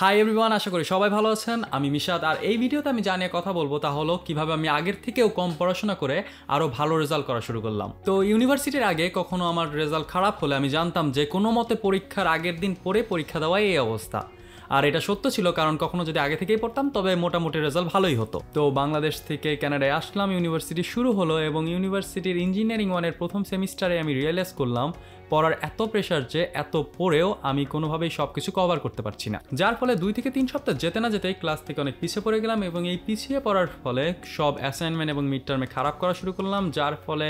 hi everyone আশা করি সবাই ভালো আছেন আমি মিশাদ আর এই ভিডিওতে আমি জানিয়ে কথা বলবো তা হলো কীভাবে আমি আগের থেকেও কম পড়াশোনা করে আরও ভালো রেজাল্ট করা শুরু করলাম তো ইউনিভার্সিটির আগে কখনো আমার রেজাল্ট খারাপ হলে আমি জানতাম যে কোনো মতে পরীক্ষার আগের দিন পরে পরীক্ষা দেওয়াই এই অবস্থা আর এটা সত্য ছিল কারণ কখনো যদি আগে থেকেই পড়তাম তবে মোটামুটি রেজাল্ট ভালোই হতো তো বাংলাদেশ থেকে ক্যানাডায় আসলাম ইউনিভার্সিটি শুরু হলো এবং ইউনিভার্সিটির ইঞ্জিনিয়ারিং ওয়ানের প্রথম সেমিস্টারে আমি রিয়েলাইজ করলাম পড়ার এত প্রেশার যে এত পড়েও আমি কোনোভাবেই সব কিছু কভার করতে পারছি না যার ফলে দুই থেকে তিন সপ্তাহ যেতে না যেতেই ক্লাস থেকে অনেক পিছিয়ে পড়ে গেলাম এবং এই পিছিয়ে পড়ার ফলে সব অ্যাসাইনমেন্ট এবং মিড টার্মে খারাপ করা শুরু করলাম যার ফলে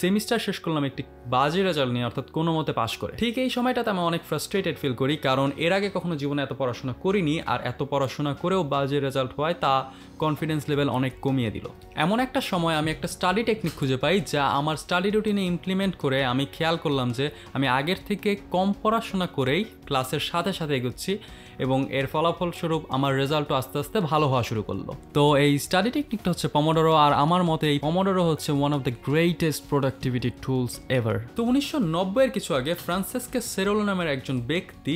সেমিস্টার শেষ করলাম একটি বাজে রেজাল্ট নিয়ে অর্থাৎ কোনো মতে পাশ করে ঠিক এই সময়টাতে আমি অনেক ফ্রাস্ট্রেটেড ফিল করি কারণ এর আগে কখনো জীবনে এত পড়াশোনা করিনি আর এত পড়াশোনা করেও বাজে রেজাল্ট হয় তা কনফিডেন্স লেভেল অনেক কমিয়ে দিল এমন একটা সময় আমি একটা স্টাডি টেকনিক খুঁজে পাই যা আমার স্টাডি রুটিনে ইমপ্লিমেন্ট করে আমি খেয়াল করলাম যে আমি আগের থেকে কম পড়াশোনা করেই ক্লাসের সাথে সাথে এগোচ্ছি এবং এর ফলাফলস্বরূপ আমার রেজাল্টও আস্তে আস্তে ভালো হওয়া শুরু করলো তো এই স্টাডি টেকনিকটা হচ্ছে পমোডোরো আর আমার মতে এই পমোডোরো হচ্ছে one of the greatest productivity tools ever তো উনিশশো নব্বইয়ের কিছু আগে ফ্রান্সেসকে সেরোলো নামের একজন ব্যক্তি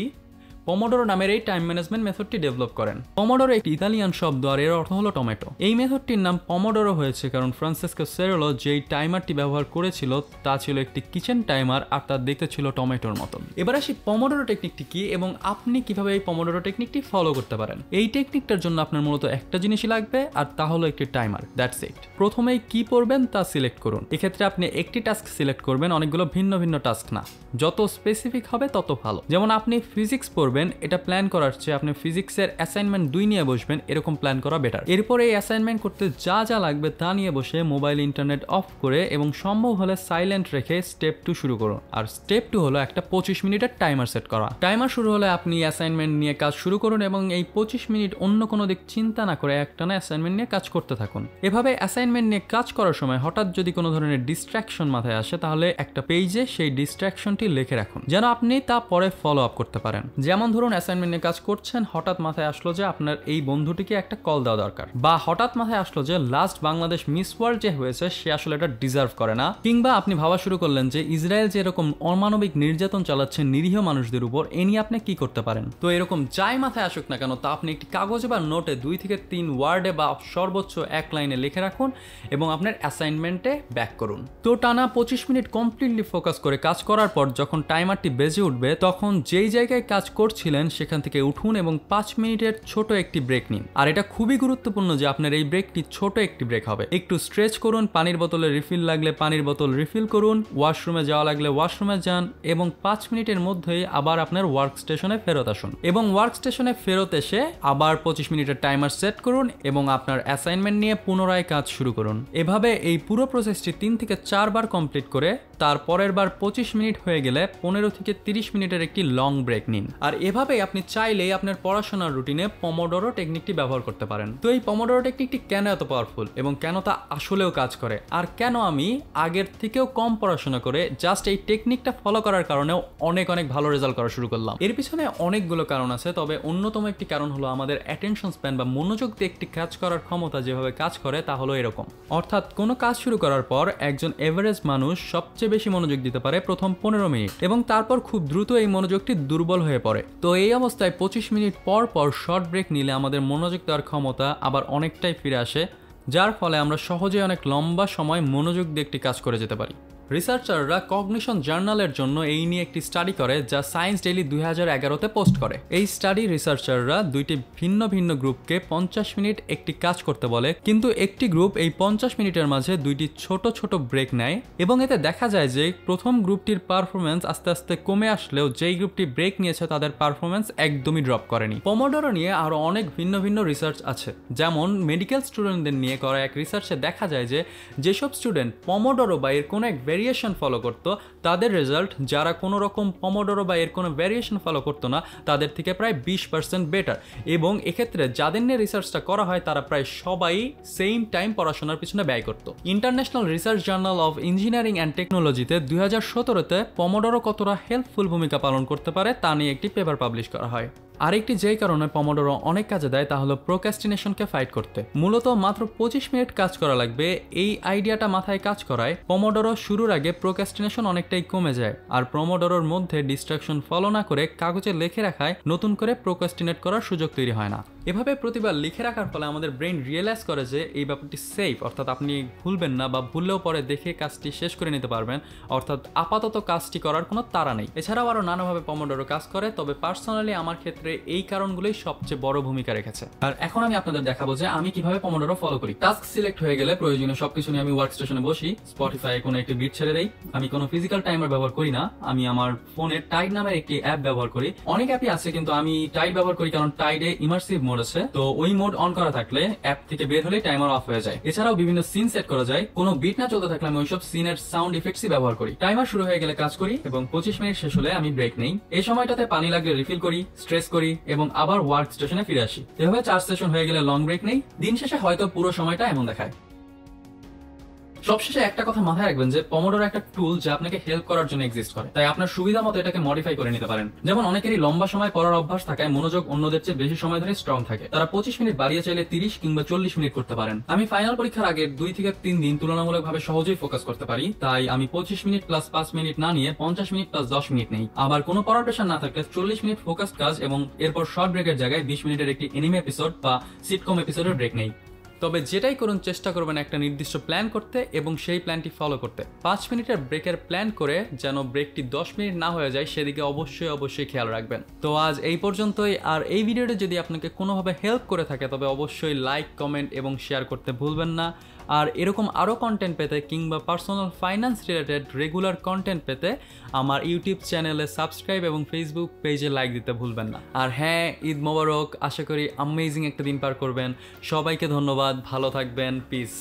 পমোডোরো নামের এই টাইম ম্যানেজমেন্ট মেথডটি ডেভেলপ করেন পমোডোরো একটি ইতালিয়ান শব্দ আর এর অর্থ হলো টমেটো এই মেথডটির নাম পমোডোরো হয়েছে কারণ ফ্রান্সিসকো সেরোলো যেই টাইমারটি ব্যবহার করেছিল তা ছিল একটি কিচেন টাইমার আর তা দেখতে ছিল টমেটোর মতো এবার আসি পমোডোরো টেকনিকটি কি এবং আপনি কিভাবে এই পমোডোরো টেকনিকটি ফলো করতে পারেন এই টেকনিকটার জন্য আপনার মূলত একটা জিনিসই লাগবে আর তা হলো একটি টাইমার দ্যাটস ইট প্রথমেই কি পড়বেন তা সিলেক্ট করুন এক্ষেত্রে আপনি একটি টাস্ক সিলেক্ট করবেন অনেকগুলো ভিন্ন ভিন্ন টাস্ক না যত স্পেসিফিক হবে তত ভালো যেমন আপনি ফিজিক্স পড়বেন করবেন এটা প্ল্যান করার চেয়ে আপনি ফিজিক্সের অ্যাসাইনমেন্ট দুই নিয়ে বসবেন এরকম প্ল্যান করা বেটার এরপর এই অ্যাসাইনমেন্ট করতে যা যা লাগবে তা নিয়ে বসে মোবাইল ইন্টারনেট অফ করে এবং সম্ভব হলে সাইলেন্ট রেখে স্টেপ টু শুরু করুন আর স্টেপ টু হলো একটা পঁচিশ মিনিটের টাইমার সেট করা টাইমার শুরু হলে আপনি অ্যাসাইনমেন্ট নিয়ে কাজ শুরু করুন এবং এই পঁচিশ মিনিট অন্য কোনো দিক চিন্তা না করে একটানা অ্যাসাইনমেন্ট নিয়ে কাজ করতে থাকুন এভাবে অ্যাসাইনমেন্ট নিয়ে কাজ করার সময় হঠাৎ যদি কোনো ধরনের ডিস্ট্র্যাকশন মাথায় আসে তাহলে একটা পেজে সেই ডিস্ট্রাকশনটি লিখে রাখুন যেন আপনি তা পরে ফলো আপ করতে পারেন যেমন যেমন ধরুন অ্যাসাইনমেন্ট নিয়ে কাজ করছেন হঠাৎ মাথায় আসলো যে আপনার এই বন্ধুটিকে একটা কল দেওয়া দরকার বা হঠাৎ মাথায় আসলো যে লাস্ট বাংলাদেশ মিস ওয়ার্ল্ড যে হয়েছে সে আসলে এটা ডিজার্ভ করে না কিংবা আপনি ভাবা শুরু করলেন যে ইসরায়েল যে এরকম অমানবিক নির্যাতন চালাচ্ছে নিরীহ মানুষদের উপর এ নিয়ে আপনি কি করতে পারেন তো এরকম যাই মাথায় আসুক না কেন তা আপনি একটি কাগজে বা নোটে দুই থেকে তিন ওয়ার্ডে বা সর্বোচ্চ এক লাইনে লিখে রাখুন এবং আপনার অ্যাসাইনমেন্টে ব্যাক করুন তো টানা পঁচিশ মিনিট কমপ্লিটলি ফোকাস করে কাজ করার পর যখন টাইমারটি বেজে উঠবে তখন যেই জায়গায় কাজ করছে করছিলেন সেখান থেকে উঠুন এবং পাঁচ মিনিটের ছোট একটি ব্রেক নিন আর এটা খুবই গুরুত্বপূর্ণ যে আপনার এই ব্রেকটি ছোট একটি ব্রেক হবে একটু স্ট্রেচ করুন পানির বোতলে রিফিল লাগলে পানির বোতল রিফিল করুন ওয়াশরুমে যাওয়া লাগলে ওয়াশরুমে যান এবং পাঁচ মিনিটের মধ্যেই আবার আপনার ওয়ার্ক স্টেশনে ফেরত আসুন এবং ওয়ার্ক স্টেশনে ফেরত এসে আবার পঁচিশ মিনিটের টাইমার সেট করুন এবং আপনার অ্যাসাইনমেন্ট নিয়ে পুনরায় কাজ শুরু করুন এভাবে এই পুরো প্রসেসটি তিন থেকে চারবার কমপ্লিট করে তার পরের বার পঁচিশ মিনিট হয়ে গেলে পনেরো থেকে তিরিশ মিনিটের একটি লং ব্রেক নিন আর এভাবেই আপনি চাইলেই আপনার পড়াশোনার রুটিনে পমোডোরো টেকনিকটি ব্যবহার করতে পারেন তো এই পমোডোরো টেকনিকটি কেন এত পাওয়ারফুল এবং কেন তা আসলেও কাজ করে আর কেন আমি আগের থেকেও কম পড়াশোনা করে জাস্ট এই টেকনিকটা ফলো করার কারণেও অনেক অনেক ভালো রেজাল্ট করা শুরু করলাম এর পিছনে অনেকগুলো কারণ আছে তবে অন্যতম একটি কারণ হলো আমাদের অ্যাটেনশন স্প্যান বা মনোযোগ দিয়ে একটি কাজ করার ক্ষমতা যেভাবে কাজ করে তা হলো এরকম অর্থাৎ কোনো কাজ শুরু করার পর একজন এভারেজ মানুষ সবচেয়ে সবচেয়ে বেশি মনোযোগ দিতে পারে প্রথম পনেরো মিনিট এবং তারপর খুব দ্রুত এই মনোযোগটি দুর্বল হয়ে পড়ে তো এই অবস্থায় পঁচিশ মিনিট পর পর শর্ট ব্রেক নিলে আমাদের মনোযোগ দেওয়ার ক্ষমতা আবার অনেকটাই ফিরে আসে যার ফলে আমরা সহজে অনেক লম্বা সময় মনোযোগ দিয়ে একটি কাজ করে যেতে পারি রিসার্চাররা কগনিশন জার্নালের জন্য এই নিয়ে একটি স্টাডি করে যা সায়েন্স ডেইলি দুই হাজার এগারোতে পোস্ট করে এই স্টাডি রিসার্চাররা দুইটি ভিন্ন ভিন্ন গ্রুপকে পঞ্চাশ মিনিট একটি কাজ করতে বলে কিন্তু একটি গ্রুপ এই পঞ্চাশ মিনিটের মাঝে দুইটি ছোট ছোট ব্রেক নেয় এবং এতে দেখা যায় যে প্রথম গ্রুপটির পারফরমেন্স আস্তে আস্তে কমে আসলেও যেই গ্রুপটি ব্রেক নিয়েছে তাদের পারফরমেন্স একদমই ড্রপ করেনি পমোডোরো নিয়ে আরও অনেক ভিন্ন ভিন্ন রিসার্চ আছে যেমন মেডিকেল স্টুডেন্টদের নিয়ে করা এক রিসার্চে দেখা যায় যে যেসব স্টুডেন্ট পমোডোরো বা এর কোনো এক ভেরিয়েশন ফলো করতো তাদের রেজাল্ট যারা কোনো রকম পমোডোরো বা এর কোনো ভেরিয়েশন ফলো করতো না তাদের থেকে প্রায় বিশ পার্সেন্ট বেটার এবং এক্ষেত্রে যাদের নিয়ে রিসার্চটা করা হয় তারা প্রায় সবাই সেম টাইম পড়াশোনার পিছনে ব্যয় করতো International Research Journal of Engineering and টেকনোলজিতে দুই হাজার সতেরোতে পমোডোরো কতটা হেল্পফুল ভূমিকা পালন করতে পারে তা নিয়ে একটি পেপার পাবলিশ করা হয় আরেকটি যেই কারণে পমোডোরো অনেক কাজে দেয় তা হলো প্রোক্রাস্টিনেশনকে ফাইট করতে মূলত মাত্র পঁচিশ মিনিট কাজ করা লাগবে এই আইডিয়াটা মাথায় কাজ করায় পমোডোরো শুরুর আগে প্রোক্রাস্টিনেশন অনেকটাই কমে যায় আর পমোডোরোর মধ্যে ডিস্ট্রাকশন ফলো না করে কাগজে লেখে রাখায় নতুন করে প্রোক্রাস্টিনেট করার সুযোগ তৈরি হয় না এভাবে প্রতিবার লিখে রাখার ফলে আমাদের ব্রেন রিয়েলাইজ করে যে এই ব্যাপারটি সেফ অর্থাৎ আপনি ভুলবেন না বা ভুললেও পরে দেখে কাজটি শেষ করে নিতে পারবেন অর্থাৎ আপাতত কাজটি করার কোনো তারা নেই এছাড়াও আরও নানাভাবে পমোডোরো কাজ করে তবে পার্সোনালি আমার ক্ষেত্রে এই কারণগুলোই সবচেয়ে বড় ভূমিকা রেখেছে আর এখন আমি আপনাদের দেখাবো যে আমি কিভাবে পমোডোরো ফলো করি টাস্ক সিলেক্ট হয়ে গেলে প্রয়োজনীয় সবকিছু নিয়ে আমি ওয়ার্ক স্টেশনে বসি স্পটিফাই কোনো একটি বিট ছেড়ে দেই আমি কোনো ফিজিক্যাল টাইমার ব্যবহার করি না আমি আমার ফোনে টাইড নামের একটি অ্যাপ ব্যবহার করি অনেক অ্যাপই আছে কিন্তু আমি টাইড ব্যবহার করি কারণ টাইডে ইমার্সিভ মোড আছে তো ওই মোড অন করা থাকলে অ্যাপ থেকে বের হলে টাইমার অফ হয়ে যায় এছাড়াও বিভিন্ন সিন সেট করা যায় কোনো বিট না চলতে থাকলে আমি ওইসব সিনের সাউন্ড ইফেক্টসই ব্যবহার করি টাইমার শুরু হয়ে গেলে কাজ করি এবং পঁচিশ মিনিট শেষ হলে আমি ব্রেক নেই এই সময়টাতে পানি লাগলে রিফিল করি স্ট্রেস করি এবং আবার ওয়ার্ক স্টেশনে ফিরে আসি এভাবে চার সেশন হয়ে গেলে লং ব্রেক নেই দিন শেষে হয়তো পুরো সময়টা এমন দেখায় সবশেষে একটা কথা মাথায় রাখবেন যে পমোডোর একটা টুল যা আপনাকে হেল্প করার জন্য এক্সিস্ট করে তাই আপনার সুবিধা মতো এটাকে মডিফাই করে নিতে পারেন যেমন অনেকেরই লম্বা সময় করার অভ্যাস থাকায় মনোযোগ অন্যদের চেয়ে বেশি সময় ধরে স্ট্রং থাকে তারা পঁচিশ মিনিট বাড়িয়ে চাইলে তিরিশ কিংবা চল্লিশ মিনিট করতে পারেন আমি ফাইনাল পরীক্ষার আগে দুই থেকে তিন দিন তুলনামূলকভাবে সহজেই ফোকাস করতে পারি তাই আমি পঁচিশ মিনিট প্লাস পাঁচ মিনিট না নিয়ে পঞ্চাশ মিনিট প্লাস দশ মিনিট নেই আবার কোনো পড়ার প্রেশার না থাকলে চল্লিশ মিনিট ফোকাস কাজ এবং এরপর শর্ট ব্রেকের জায়গায় বিশ মিনিটের একটি এনিমে এপিসোড বা সিটকম এপিসোডের ব্রেক নেই তবে যেটাই করুন চেষ্টা করবেন একটা নির্দিষ্ট প্ল্যান করতে এবং সেই প্ল্যানটি ফলো করতে পাঁচ মিনিটের ব্রেকের প্ল্যান করে যেন ব্রেকটি দশ মিনিট না হয়ে যায় সেদিকে অবশ্যই অবশ্যই খেয়াল রাখবেন তো আজ এই পর্যন্তই আর এই ভিডিওটি যদি আপনাকে কোনোভাবে হেল্প করে থাকে তবে অবশ্যই লাইক কমেন্ট এবং শেয়ার করতে ভুলবেন না আর এরকম আরও কন্টেন্ট পেতে কিংবা personal finance related regular content পেতে আমার ইউটিউব চ্যানেলে সাবস্ক্রাইব এবং ফেসবুক পেজে লাইক দিতে ভুলবেন না আর হ্যাঁ ঈদ মোবারক আশা করি আমেজিং একটা দিন পার করবেন সবাইকে ধন্যবাদ ভালো থাকবেন পিস